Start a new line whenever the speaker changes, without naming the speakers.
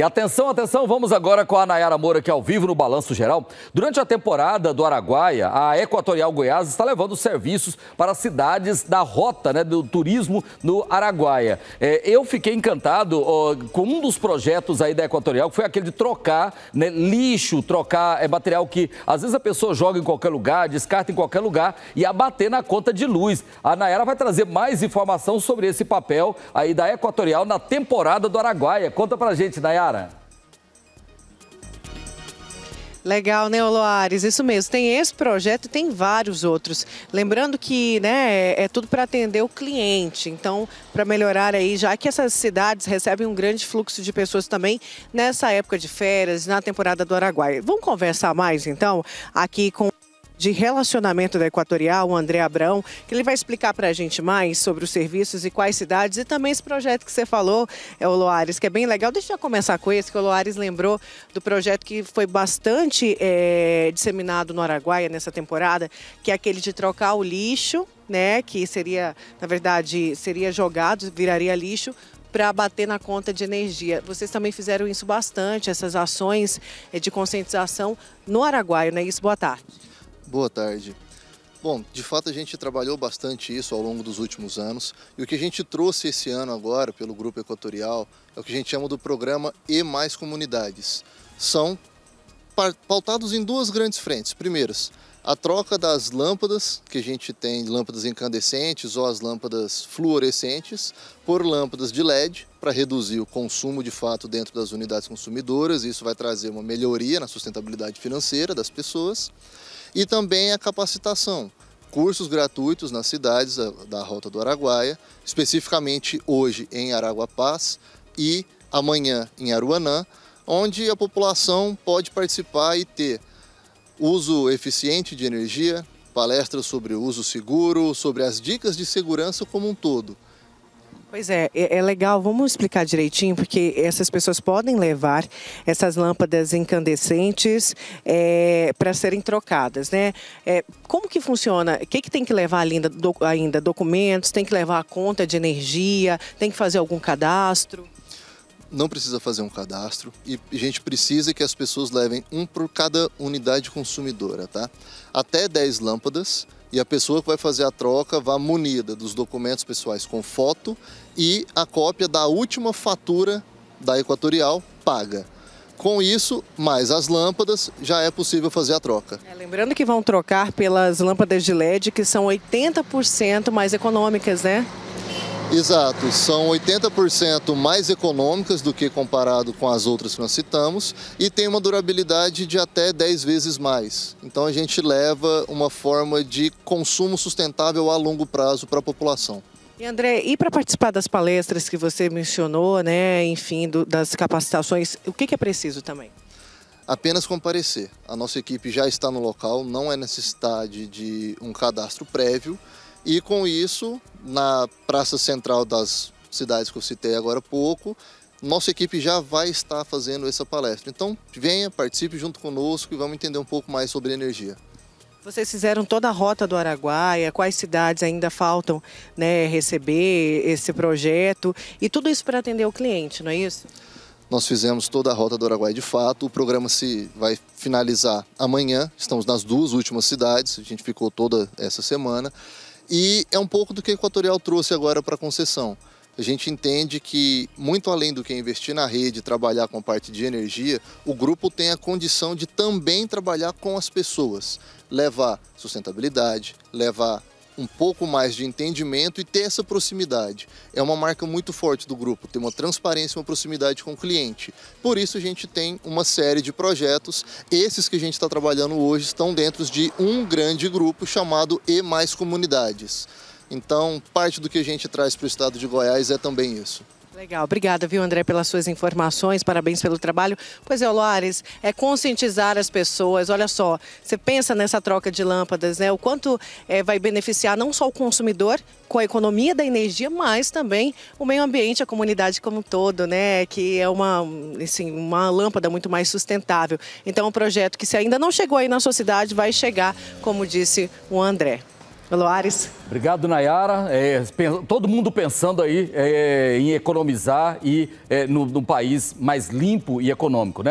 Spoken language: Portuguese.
E atenção, atenção, vamos agora com a Nayara Moura, que é ao vivo no Balanço Geral. Durante a temporada do Araguaia, a Equatorial Goiás está levando serviços para cidades da rota né, do turismo no Araguaia. É, eu fiquei encantado ó, com um dos projetos aí da Equatorial, que foi aquele de trocar né, lixo, trocar é, material que às vezes a pessoa joga em qualquer lugar, descarta em qualquer lugar e abater na conta de luz. A Nayara vai trazer mais informação sobre esse papel aí da Equatorial na temporada do Araguaia. Conta pra gente,
Nayara. Legal, né, Oloares? Isso mesmo. Tem esse projeto e tem vários outros. Lembrando que né, é tudo para atender o cliente. Então, para melhorar aí, já que essas cidades recebem um grande fluxo de pessoas também nessa época de férias, na temporada do Araguaia. Vamos conversar mais, então, aqui com de relacionamento da Equatorial, o André Abrão, que ele vai explicar para a gente mais sobre os serviços e quais cidades e também esse projeto que você falou, é o Loares, que é bem legal. Deixa eu começar com esse, que o Loares lembrou do projeto que foi bastante é, disseminado no Araguaia nessa temporada, que é aquele de trocar o lixo, né, que seria, na verdade, seria jogado, viraria lixo, para bater na conta de energia. Vocês também fizeram isso bastante, essas ações eh, de conscientização no Araguaia, não é isso? Boa tarde.
Boa tarde. Bom, de fato a gente trabalhou bastante isso ao longo dos últimos anos e o que a gente trouxe esse ano agora pelo Grupo Equatorial é o que a gente chama do programa E Mais Comunidades. São pautados em duas grandes frentes. Primeiras, a troca das lâmpadas, que a gente tem lâmpadas incandescentes ou as lâmpadas fluorescentes, por lâmpadas de LED, para reduzir o consumo de fato dentro das unidades consumidoras. Isso vai trazer uma melhoria na sustentabilidade financeira das pessoas e também a capacitação. Cursos gratuitos nas cidades da Rota do Araguaia, especificamente hoje em Araguapaz e amanhã em Aruanã, onde a população pode participar e ter uso eficiente de energia, palestras sobre o uso seguro, sobre as dicas de segurança como um todo.
Pois é, é, é legal, vamos explicar direitinho, porque essas pessoas podem levar essas lâmpadas incandescentes é, para serem trocadas, né? É, como que funciona? O que, que tem que levar ainda, do, ainda? Documentos, tem que levar a conta de energia, tem que fazer algum cadastro?
não precisa fazer um cadastro e a gente precisa que as pessoas levem um por cada unidade consumidora, tá? Até 10 lâmpadas e a pessoa que vai fazer a troca vá munida dos documentos pessoais com foto e a cópia da última fatura da Equatorial paga. Com isso, mais as lâmpadas, já é possível fazer a troca. É,
lembrando que vão trocar pelas lâmpadas de LED, que são 80% mais econômicas, né?
Exato, são 80% mais econômicas do que comparado com as outras que nós citamos e tem uma durabilidade de até 10 vezes mais. Então a gente leva uma forma de consumo sustentável a longo prazo para a população.
E André, e para participar das palestras que você mencionou, né, enfim, do, das capacitações, o que, que é preciso também?
apenas comparecer. A nossa equipe já está no local, não é necessidade de um cadastro prévio. E com isso, na praça central das cidades que eu citei agora há pouco, nossa equipe já vai estar fazendo essa palestra. Então, venha, participe junto conosco e vamos entender um pouco mais sobre energia.
Vocês fizeram toda a rota do Araguaia, quais cidades ainda faltam né, receber esse projeto e tudo isso para atender o cliente, não é isso? Nós
fizemos toda a rota do Araguaia de fato. O programa se vai finalizar amanhã. Estamos nas duas últimas cidades. A gente ficou toda essa semana. E é um pouco do que a Equatorial trouxe agora para a concessão. A gente entende que, muito além do que é investir na rede, trabalhar com a parte de energia, o grupo tem a condição de também trabalhar com as pessoas, levar sustentabilidade, levar um pouco mais de entendimento e ter essa proximidade. É uma marca muito forte do grupo, ter uma transparência, uma proximidade com o cliente. Por isso a gente tem uma série de projetos. Esses que a gente está trabalhando hoje estão dentro de um grande grupo chamado E Mais Comunidades. Então, parte do que a gente traz para o estado de Goiás é também isso.
Legal, obrigada, viu, André, pelas suas informações, parabéns pelo trabalho. Pois é, Loares, é conscientizar as pessoas. Olha só, você pensa nessa troca de lâmpadas, né? O quanto é, vai beneficiar não só o consumidor com a economia da energia, mas também o meio ambiente, a comunidade como um todo, né? Que é uma, assim, uma lâmpada muito mais sustentável. Então, é um projeto que, se ainda não chegou aí na sua cidade, vai chegar, como disse o André. Pelo Ares.
Obrigado, Nayara. É, todo mundo pensando aí é, em economizar e é, no, no país mais limpo e econômico, né?